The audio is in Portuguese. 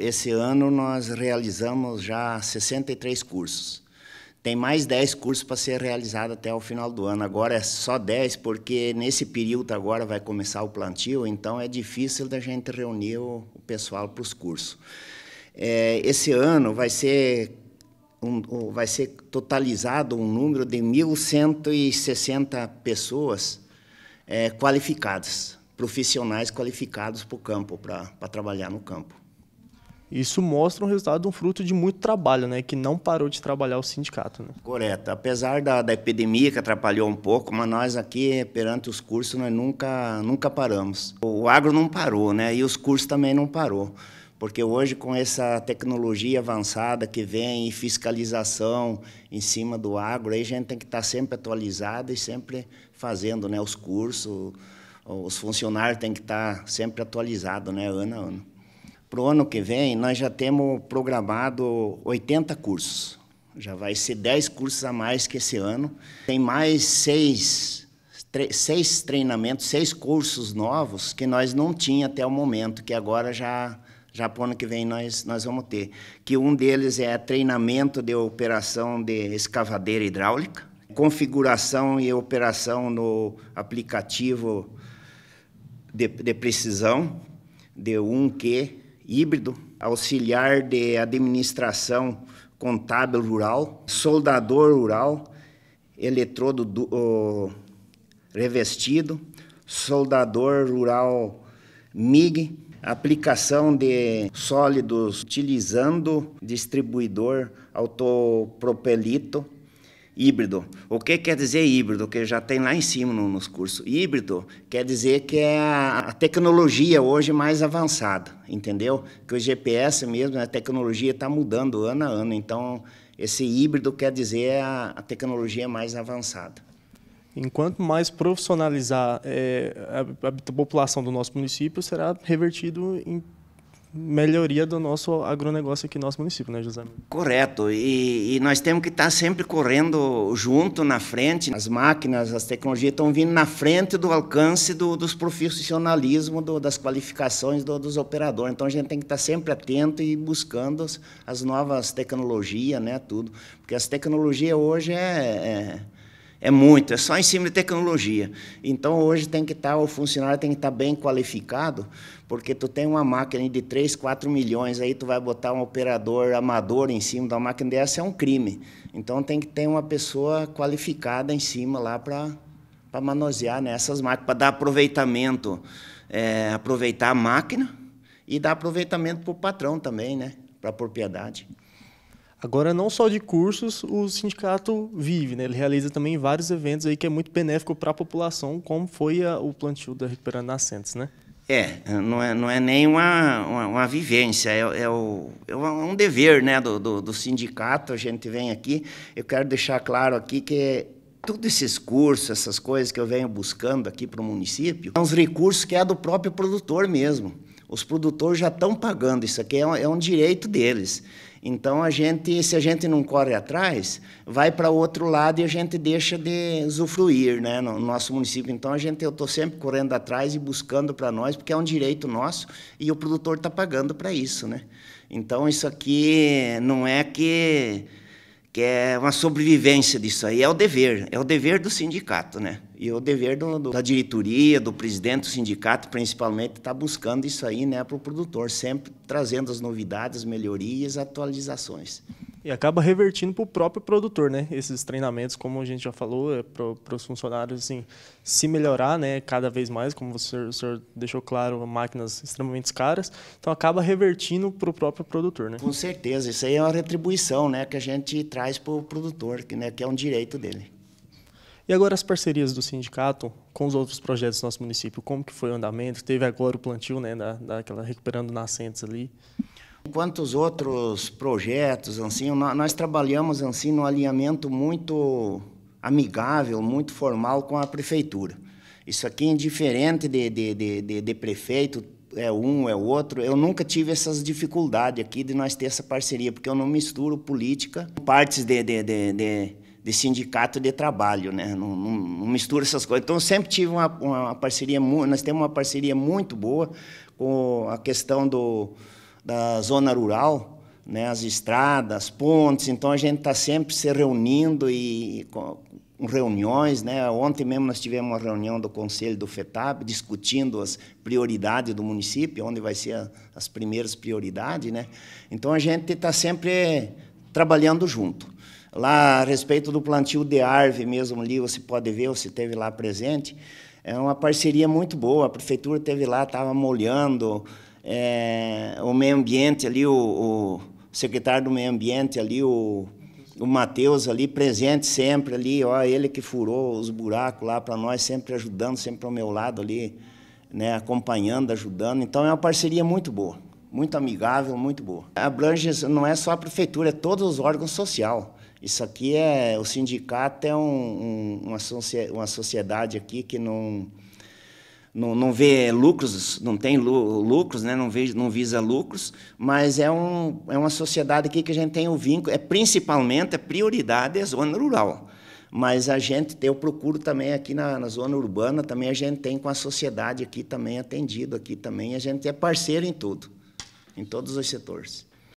Esse ano nós realizamos já 63 cursos. Tem mais 10 cursos para ser realizado até o final do ano. Agora é só 10, porque nesse período agora vai começar o plantio, então é difícil da gente reunir o pessoal para os cursos. É, esse ano vai ser, um, vai ser totalizado um número de 1.160 pessoas é, qualificadas, profissionais qualificados para o campo, para, para trabalhar no campo. Isso mostra um resultado, um fruto de muito trabalho, né? Que não parou de trabalhar o sindicato. Né? Correto. Apesar da, da epidemia que atrapalhou um pouco, mas nós aqui, perante os cursos, nós nunca, nunca paramos. O agro não parou, né? E os cursos também não parou. Porque hoje, com essa tecnologia avançada que vem e fiscalização em cima do agro, aí a gente tem que estar tá sempre atualizado e sempre fazendo né, os cursos. Os funcionários têm que estar tá sempre atualizados, né, ano a ano. Para o ano que vem, nós já temos programado 80 cursos. Já vai ser 10 cursos a mais que esse ano. Tem mais seis, tre seis treinamentos, seis cursos novos que nós não tinha até o momento, que agora já já para o ano que vem nós, nós vamos ter. Que um deles é treinamento de operação de escavadeira hidráulica, configuração e operação no aplicativo de, de precisão, de 1Q, híbrido, auxiliar de administração contábil rural, soldador rural, eletrodo revestido, soldador rural MIG, aplicação de sólidos utilizando distribuidor autopropelito híbrido. O que quer dizer híbrido? Que já tem lá em cima nos cursos. Híbrido quer dizer que é a tecnologia hoje mais avançada, entendeu? Que o GPS mesmo, né, a tecnologia está mudando ano a ano. Então, esse híbrido quer dizer a, tecnologia mais avançada. Enquanto mais profissionalizar é, a, a população do nosso município, será revertido em melhoria do nosso agronegócio aqui no nosso município, né, José? Correto. E, e nós temos que estar sempre correndo junto, na frente. As máquinas, as tecnologias estão vindo na frente do alcance do, dos profissionalismo, do, das qualificações do, dos operadores. Então a gente tem que estar sempre atento e buscando as, as novas tecnologias, né, tudo. Porque as tecnologias hoje é, é é muito, é só em cima de tecnologia. Então hoje tem que estar, tá, o funcionário tem que estar tá bem qualificado, porque tu tem uma máquina de 3, 4 milhões, aí tu vai botar um operador amador em cima da máquina dessa, é um crime. Então tem que ter uma pessoa qualificada em cima lá para manusear né, essas máquinas, para dar aproveitamento, é, aproveitar a máquina e dar aproveitamento para o patrão também, né? Para a propriedade. Agora, não só de cursos o sindicato vive, né? ele realiza também vários eventos aí que é muito benéfico para a população, como foi a, o plantio da Recuperando Nascentes, né? É, não é, não é nem uma, uma, uma vivência, é, é, o, é um dever né, do, do, do sindicato, a gente vem aqui, eu quero deixar claro aqui que todos esses cursos, essas coisas que eu venho buscando aqui para o município, são os recursos que é do próprio produtor mesmo. Os produtores já estão pagando, isso aqui é um, é um direito deles. Então a gente, se a gente não corre atrás, vai para outro lado e a gente deixa de usufruir, né, no nosso município. Então a gente eu estou sempre correndo atrás e buscando para nós, porque é um direito nosso e o produtor está pagando para isso, né? Então isso aqui não é que que é uma sobrevivência disso aí, é o dever, é o dever do sindicato, né? E é o dever do, do, da diretoria, do presidente do sindicato, principalmente, está buscando isso aí, né, para o produtor, sempre trazendo as novidades, melhorias, atualizações. E acaba revertindo para o próprio produtor, né? Esses treinamentos, como a gente já falou, é para os funcionários assim, se melhorar né? cada vez mais, como o senhor, o senhor deixou claro, máquinas extremamente caras. Então acaba revertindo para o próprio produtor, né? Com certeza, isso aí é uma retribuição né? que a gente traz para o produtor, que, né? que é um direito dele. E agora as parcerias do sindicato com os outros projetos do nosso município, como que foi o andamento? Teve agora o plantio, né, da, daquela recuperando nascentes ali quantos os outros projetos, assim, nós trabalhamos assim no alinhamento muito amigável, muito formal com a prefeitura. Isso aqui, indiferente é de, de, de, de prefeito, é um, é outro. Eu nunca tive essas dificuldades aqui de nós ter essa parceria, porque eu não misturo política com partes de, de, de, de, de sindicato de trabalho, né? Não, não, não, misturo essas coisas. Então, eu sempre tive uma, uma parceria, nós temos uma parceria muito boa com a questão do da zona rural, né, as estradas, pontes, então a gente está sempre se reunindo e com, reuniões, né? Ontem mesmo nós tivemos uma reunião do Conselho do FETAB discutindo as prioridades do município, onde vai ser a, as primeiras prioridades, né? Então a gente está sempre trabalhando junto. Lá a respeito do plantio de árvore mesmo ali, você pode ver, você teve lá presente, é uma parceria muito boa. A prefeitura teve lá, estava molhando, é, o meio ambiente ali, o, o, secretário do meio ambiente ali, o, o Matheus ali, presente sempre ali, ó, ele que furou os buracos lá para nós, sempre ajudando, sempre ao meu lado ali, né, acompanhando, ajudando. Então é uma parceria muito boa, muito amigável, muito boa. a Abrange não é só a prefeitura, é todos os órgãos sociais. Isso aqui é. O sindicato é um, um, uma, uma sociedade aqui que não não, não vê lucros, não tem lucros, né? não, vê, não visa lucros, mas é, um, é uma sociedade aqui que a gente tem o vínculo, é principalmente a é prioridade é a zona rural. Mas a gente, eu procuro também aqui na, na zona urbana, também a gente tem com a sociedade aqui também atendido, aqui também a gente é parceiro em tudo, em todos os setores.